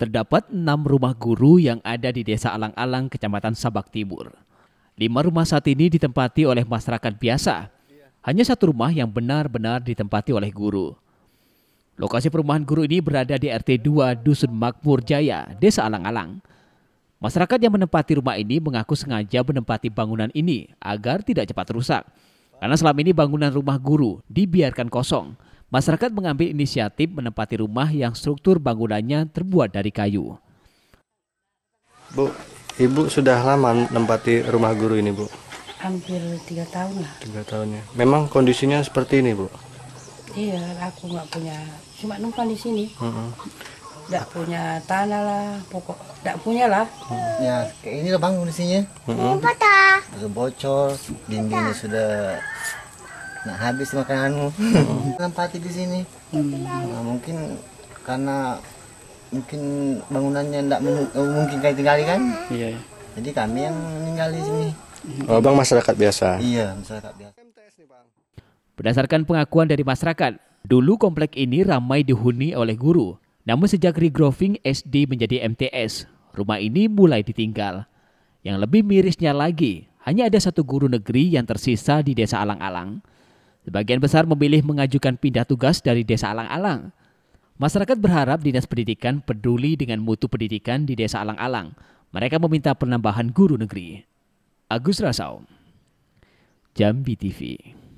Terdapat enam rumah guru yang ada di Desa Alang-Alang, Kecamatan Sabak Timur. Lima rumah saat ini ditempati oleh masyarakat biasa. Hanya satu rumah yang benar-benar ditempati oleh guru. Lokasi perumahan guru ini berada di RT 2 Dusun Makmur Jaya, Desa Alang-Alang. Masyarakat yang menempati rumah ini mengaku sengaja menempati bangunan ini agar tidak cepat rusak. Karena selama ini bangunan rumah guru dibiarkan kosong Masyarakat mengambil inisiatif menempati rumah yang struktur bangunannya terbuat dari kayu. Bu, ibu sudah lama menempati rumah guru ini, Bu? Hampir tiga tahun lah. Tiga tahun ya. Memang kondisinya seperti ini, Bu? Iya, aku nggak punya, cuma numpang di sini. Mm -hmm. Nggak punya tanah lah, pokok nggak punya lah. Hmm. Ya, kayak ini lah bang kondisinya. sini. Mm -hmm. Sudah bocor, dindingnya sudah nah habis makananmu tempati hmm. di sini hmm. nah, mungkin karena mungkin bangunannya tidak eh, kayak tinggali kan iya, iya. jadi kami yang meninggal di sini oh bang masyarakat biasa iya masyarakat biasa berdasarkan pengakuan dari masyarakat dulu komplek ini ramai dihuni oleh guru namun sejak regrowing SD menjadi MTS rumah ini mulai ditinggal yang lebih mirisnya lagi hanya ada satu guru negeri yang tersisa di desa Alang-Alang Sebagian besar memilih mengajukan pindah tugas dari desa Alang-Alang. Masyarakat berharap Dinas Pendidikan peduli dengan mutu pendidikan di desa Alang-Alang. Mereka meminta penambahan guru negeri. Agus Rasau, Jambi TV.